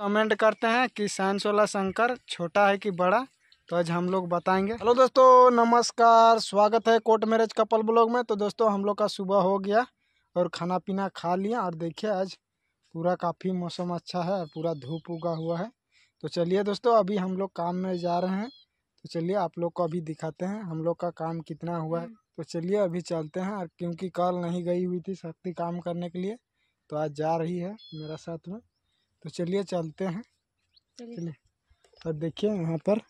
Comment करते हैं कि साइंस वाला शंकर छोटा है कि बड़ा तो आज हम लोग बताएंगे हेलो दोस्तों नमस्कार स्वागत है कोर्ट मैरिज कपल ब्लॉग में तो दोस्तों हम लोग का सुबह हो गया और खाना पीना खा लिया और देखिए आज पूरा काफ़ी मौसम अच्छा है पूरा धूप उगा हुआ है तो चलिए दोस्तों अभी हम लोग काम में जा रहे हैं तो चलिए आप लोग को अभी दिखाते हैं हम लोग का काम कितना हुआ है तो चलिए अभी चलते हैं और क्योंकि कल नहीं गई हुई थी शक्ति काम करने के लिए तो आज जा रही है मेरा साथ में तो चलिए चलते हैं चलिए और देखिए यहाँ पर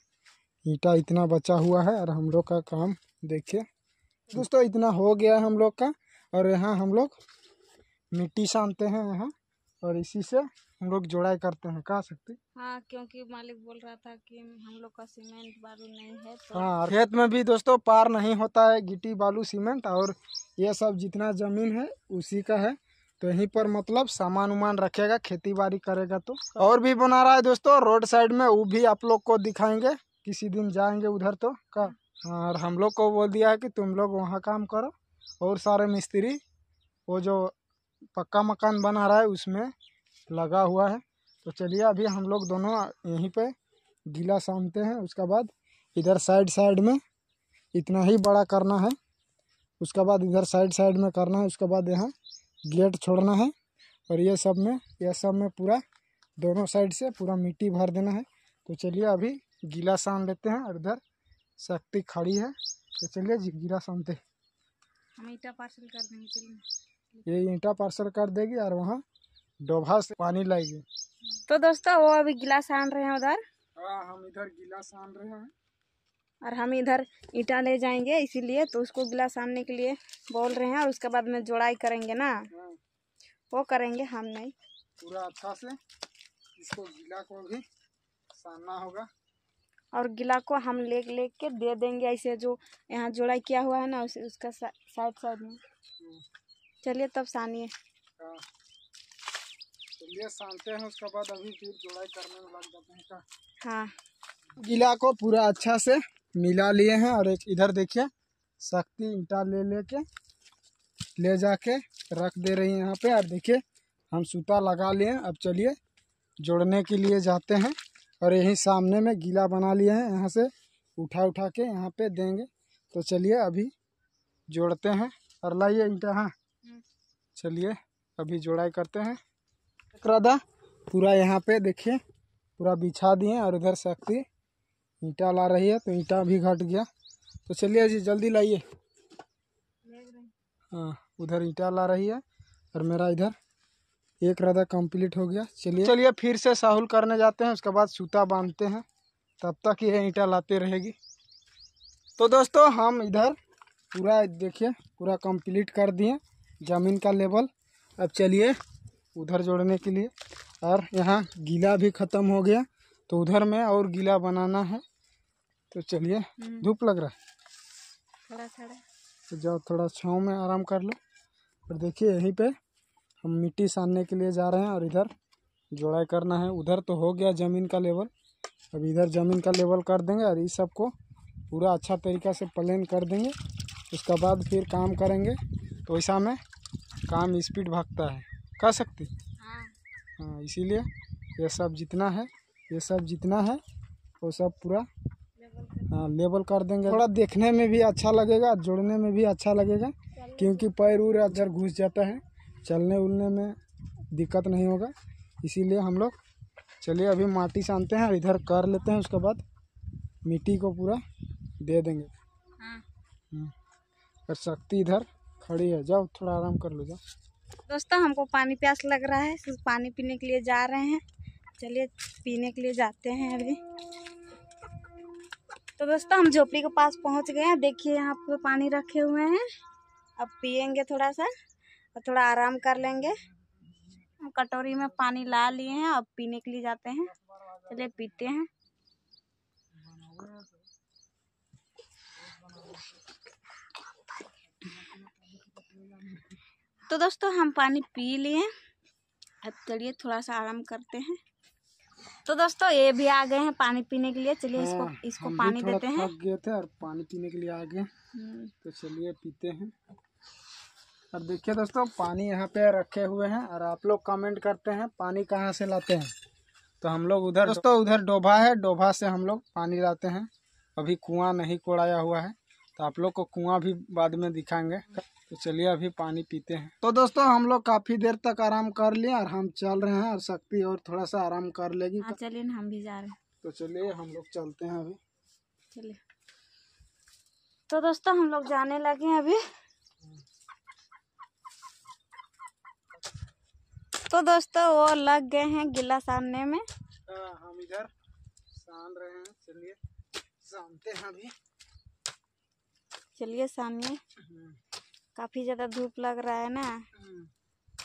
ईटा इतना बचा हुआ है और हम लोग का काम देखिए दोस्तों इतना हो गया है हम लोग का और यहाँ हम लोग मिट्टी सानते हैं यहाँ और इसी से हम लोग जोड़ाई करते हैं कहा सकते हाँ क्योंकि मालिक बोल रहा था कि हम लोग का सीमेंट बालू नहीं है तो हाँ खेत में भी दोस्तों पार नहीं होता है गिट्टी बालू सीमेंट और ये सब जितना जमीन है उसी का है तो यहीं पर मतलब सामान उमान रखेगा खेती बाड़ी करेगा तो और भी बना रहा है दोस्तों रोड साइड में वो भी आप लोग को दिखाएंगे किसी दिन जाएंगे उधर तो का और हम लोग को बोल दिया है कि तुम लोग वहाँ काम करो और सारे मिस्त्री वो जो पक्का मकान बना रहा है उसमें लगा हुआ है तो चलिए अभी हम लोग दोनों यहीं पर गीला सामते हैं उसके बाद इधर साइड साइड में इतना ही बड़ा करना है उसके बाद इधर साइड साइड में करना है उसके बाद यहाँ गेट छोड़ना है और ये सब में यह सब में पूरा दोनों साइड से पूरा मिट्टी भर देना है तो चलिए अभी गीला सान लेते हैं और इधर शक्ति खड़ी है तो चलिए जी गीला सानते हम ईटा पार्सल कर देंगे चलिए ये ईटा पार्सल कर देगी और वहाँ डोभा से पानी लाएगी तो दोस्तों वो अभी गीला सान रहे हैं उधर हाँ हम इधर गीला सान रहे हैं और हम इधर ईटा ले जाएंगे इसीलिए तो उसको गिला सामने के लिए बोल रहे हैं और उसके बाद में जोड़ाई करेंगे ना वो करेंगे हम नहीं पूरा अच्छा से इसको गिला को भी सानना होगा और गिला को हम ले ले के दे देंगे ऐसे जो यहाँ जोड़ाई किया हुआ है ना उसे उसका साइड साइड में हम्म। चलिए तब सानिए हाँ। चलिए सानते हैं उसके बाद अभी फिर जोड़ाई करने में लग जाते हैं हाँ गिला को पूरा अच्छा से मिला लिए हैं और एक इधर देखिए शक्ति ईटा ले लेके ले जाके रख दे रही है यहाँ पे और देखिए हम सूता लगा लिए अब चलिए जोड़ने के लिए जाते हैं और यहीं सामने में गीला बना लिए हैं यहाँ से उठा उठा के यहाँ पे देंगे तो चलिए अभी जोड़ते हैं और लाइए ईटा हाँ चलिए अभी जोड़ाई करते हैं राधा पूरा यहाँ पे देखिए पूरा बिछा दिए और इधर शक्ति ईंटा ला रही है तो ईंटा भी घट गया तो चलिए जी जल्दी लाइए हाँ उधर ईंटा ला रही है और मेरा इधर एक रदा कंप्लीट हो गया चलिए चलिए फिर से साहुल करने जाते हैं उसके बाद सूता बांधते हैं तब तक ये ईंटा लाते रहेगी तो दोस्तों हम इधर पूरा देखिए पूरा कंप्लीट कर दिए ज़मीन का लेवल अब चलिए उधर जोड़ने के लिए और यहाँ गीला भी ख़त्म हो गया तो उधर में और गीला बनाना है तो चलिए हम्म। धूप लग रहा है थोड़ा थोड़ा तो जाओ थोड़ा छाँव में आराम कर लो और देखिए यहीं पे हम मिट्टी सानने के लिए जा रहे हैं और इधर जोड़ाई करना है उधर तो हो गया ज़मीन का लेवल अब इधर ज़मीन का लेवल कर देंगे और इस सब को पूरा अच्छा तरीका से प्लेन कर देंगे उसके बाद फिर काम करेंगे तो ऐसा में काम स्पीड भागता है कह सकती हाँ।, हाँ इसीलिए ये सब जितना है ये सब जितना है वो सब पूरा हाँ, लेबल कर देंगे थोड़ा देखने में भी अच्छा लगेगा जोड़ने में भी अच्छा लगेगा क्योंकि पैर उर अगर घुस जाता है चलने उलने में दिक्कत नहीं होगा इसीलिए हम लोग चलिए अभी माटी सानते हैं इधर कर लेते हैं उसके बाद मिट्टी को पूरा दे देंगे और हाँ। हाँ। शक्ति इधर खड़ी है जाओ थोड़ा आराम कर लो जाओ दोस्तों हमको पानी प्यास लग रहा है पानी पीने के लिए जा रहे हैं चलिए पीने के लिए जाते हैं अभी तो दोस्तों हम झोपड़ी के पास पहुंच गए हैं देखिए यहाँ पे पानी रखे हुए हैं अब पियेंगे थोड़ा सा और थोड़ा आराम कर लेंगे हम कटोरी में पानी ला लिए हैं अब पीने के लिए जाते हैं चलिए पीते हैं तो दोस्तों हम पानी पी लिए अब चलिए थोड़ा सा आराम करते हैं तो दोस्तों ये भी आ गए हैं पानी पीने के लिए चलिए इसको हाँ, इसको पानी देते हैं गए थे और पानी पीने के लिए आ गए हम्म। तो चलिए पीते हैं और देखिए दोस्तों पानी यहाँ पे रखे हुए हैं और आप लोग कमेंट करते हैं पानी कहाँ से लाते हैं तो हम लोग उधर दोस्तों उधर डोभा है डोभा से हम लोग पानी लाते हैं अभी कुआं नहीं कोड़ाया हुआ है तो आप लोग को कुआं भी बाद में दिखाएंगे तो चलिए अभी पानी पीते हैं तो दोस्तों हम लोग काफी देर तक आराम कर लिए और हम चल रहे हैं और शक्ति और थोड़ा सा आराम कर लेगी हाँ, चलिए हम भी जा रहे हैं तो चलिए हम लोग चलते हैं अभी चलिए तो दोस्तों हम लोग जाने लगे हैं अभी तो दोस्तों वो लग गए हैं गिला सानने में हम इधर सान रहे हैं चलिए सानते हैं अभी चलिए सानिए हम्म। काफ़ी ज़्यादा धूप लग रहा है ना हम्म।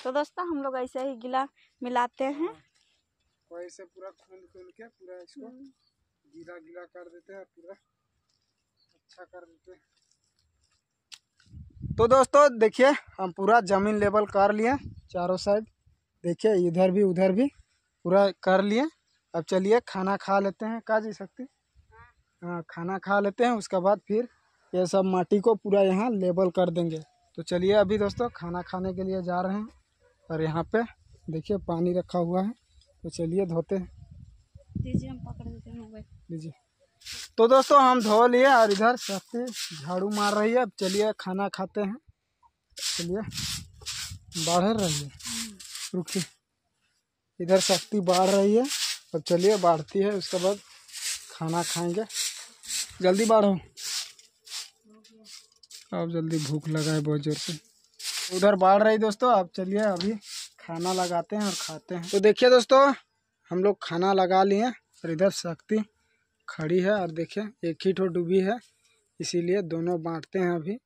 तो दोस्तों हम लोग ऐसे ही गिला मिलाते हैं हाँ। तो ऐसे पूरा खून खून के पूरा इसको हम्म। गीला गीला कर देते हैं पूरा अच्छा कर देते हैं तो दोस्तों देखिए हम पूरा ज़मीन लेवल कर लिए चारों साइड देखिए इधर भी उधर भी पूरा कर लिए अब चलिए खाना खा लेते हैं का जी सकती हाँ।, हाँ खाना खा लेते हैं उसके बाद फिर ये सब माटी को पूरा यहाँ लेबल कर देंगे तो चलिए अभी दोस्तों खाना खाने के लिए जा रहे हैं और यहाँ पे देखिए पानी रखा हुआ है तो चलिए धोते हैं जी हम तो दोस्तों हम धो लिए और इधर सस्ती झाड़ू मार रही है अब चलिए खाना खाते हैं चलिए बाढ़ रही है रुकिए इधर सस्ती बाढ़ रही है अब चलिए बाढ़ती है उसके बाद खाना खाएंगे जल्दी बाढ़ो अब जल्दी भूख लगा है बहुत जोर से उधर बाढ़ रही दोस्तों आप चलिए अभी खाना लगाते हैं और खाते हैं तो देखिए दोस्तों हम लोग खाना लगा लिए और इधर शक्ति खड़ी है और देखिए एक ही ठो डूबी है इसीलिए दोनों बांटते हैं अभी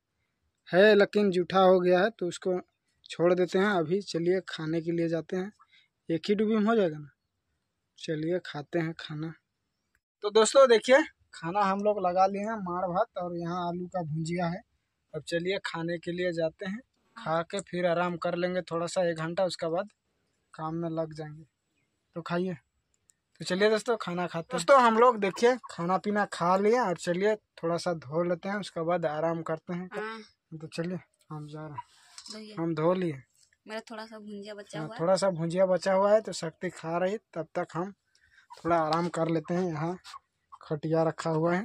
है लेकिन जूठा हो गया है तो उसको छोड़ देते हैं अभी चलिए खाने के लिए जाते हैं एक ही डूबी में हो जाएगा ना चलिए खाते हैं खाना तो दोस्तों देखिए खाना हम लोग लगा लिए हैं मार भात और यहाँ आलू का भुंजिया है अब चलिए खाने के लिए जाते हैं खा के फिर आराम कर लेंगे थोड़ा सा एक घंटा उसके बाद काम में लग जाएंगे तो खाइए तो चलिए दोस्तों खाना खाते हैं दोस्तों हम लोग देखिए खाना पीना खा लिए और चलिए थोड़ा सा धो लेते हैं उसके बाद आराम करते हैं हाँ। तो चलिए हम जा रहे हैं हम धो लिए मेरा थोड़ा सा भुंजिया बचा हाँ, हुआ थोड़ा सा भुंजिया बचा हुआ है तो शक्ति खा रही तब तक हम थोड़ा आराम कर लेते हैं यहाँ खटिया रखा हुआ है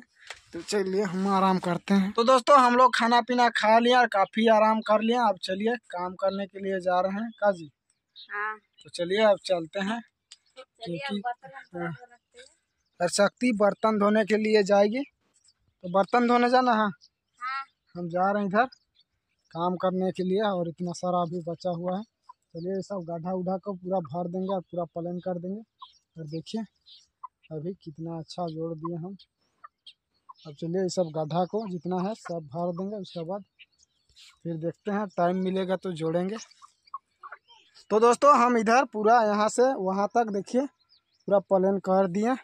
तो चलिए हम आराम करते हैं तो दोस्तों हम लोग खाना पीना खा लिया और काफ़ी आराम कर लिया अब चलिए काम करने के लिए जा रहे हैं काजी हाँ। तो चलिए अब चलते हैं क्योंकि शक्ति हाँ। बर्तन धोने के लिए जाएगी तो बर्तन धोने जाना है हाँ। हम जा रहे हैं इधर काम करने के लिए और इतना सारा अभी बचा हुआ है चलिए सब गड्ढा उड्ढा को पूरा भर देंगे और पूरा पलन कर देंगे और देखिए अभी कितना अच्छा जोड़ दिए हम अब चलिए ये सब गड्ढा को जितना है सब भर देंगे उसके बाद फिर देखते हैं टाइम मिलेगा तो जोड़ेंगे तो दोस्तों हम इधर पूरा यहाँ से वहाँ तक देखिए पूरा प्लेन कर दिए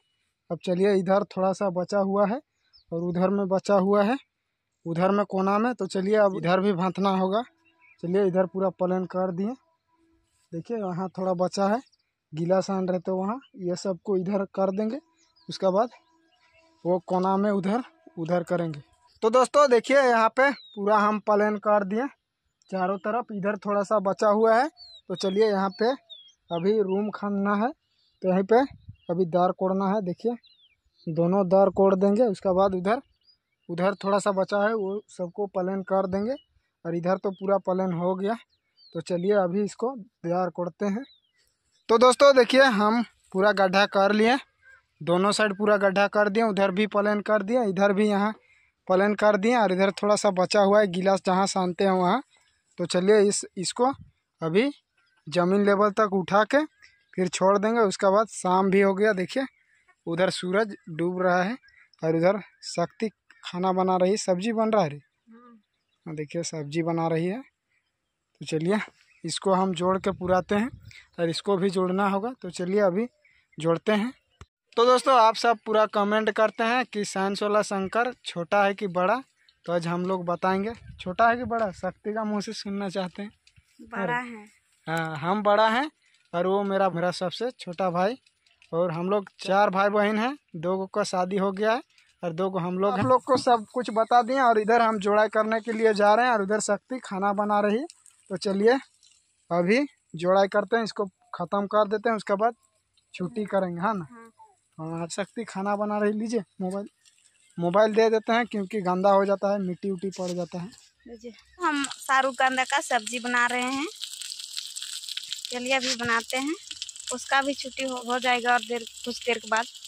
अब चलिए इधर थोड़ा सा बचा हुआ है और उधर में बचा हुआ है उधर में कोना में तो चलिए अब इधर भी भांतना होगा चलिए इधर पूरा प्लेन कर दिए देखिए वहाँ थोड़ा बचा है गीला सान रहते तो वहाँ ये सब को इधर कर देंगे उसके बाद वो कोना में उधर उधर करेंगे तो दोस्तों देखिए यहाँ पे पूरा हम प्लान कर दिए चारों तरफ इधर थोड़ा सा बचा हुआ है तो चलिए यहाँ पे अभी रूम खानना है तो यहीं पे अभी दार कोड़ना है देखिए दोनों दार कोड़ देंगे उसके बाद उधर उधर थोड़ा सा बचा है वो सबको प्लान कर देंगे और इधर तो पूरा प्लान हो गया तो चलिए अभी इसको दार कोड़ते हैं तो दोस्तों देखिए हम पूरा गड्ढा कर लिए दोनों साइड पूरा गड्ढा कर दिए उधर भी पलन कर दिए इधर भी यहाँ पलन कर दिए और इधर थोड़ा सा बचा हुआ है गिलास जहाँ सानते हैं वहाँ तो चलिए इस इसको अभी ज़मीन लेवल तक उठा के फिर छोड़ देंगे उसके बाद शाम भी हो गया देखिए उधर सूरज डूब रहा है और उधर शक्ति खाना बना रही है सब्जी बन रहा है हाँ, देखिए सब्जी बना रही है तो चलिए इसको हम जोड़ के पुराते हैं और इसको भी जोड़ना होगा तो चलिए अभी जोड़ते हैं तो दोस्तों आप सब पूरा कमेंट करते हैं कि साइंस वाला शंकर छोटा है कि बड़ा तो आज हम लोग बताएंगे छोटा है कि बड़ा शक्ति का मुँह से सुनना चाहते हैं बड़ा है हाँ हम बड़ा हैं और वो मेरा मेरा सबसे छोटा भाई और हम लोग चार भाई बहन हैं दो को का शादी हो गया है और दो को हम लोग हम लोग को सब कुछ बता दिए और इधर हम जोड़ा करने के लिए जा रहे हैं और उधर शक्ति खाना बना रही है तो चलिए अभी जोड़ाई करते हैं इसको ख़त्म कर देते हैं उसके बाद छुट्टी करेंगे है ना हाँ। आप हाँ, शक्ति खाना बना रही लीजिए मोबाइल मोबाइल दे देते हैं क्योंकि गंदा हो जाता है मिट्टी उट्टी पड़ जाता है हम शाहरुख गंदा का सब्जी बना रहे हैं चलिए अभी बनाते हैं उसका भी छुट्टी हो, हो जाएगा और देर कुछ देर के बाद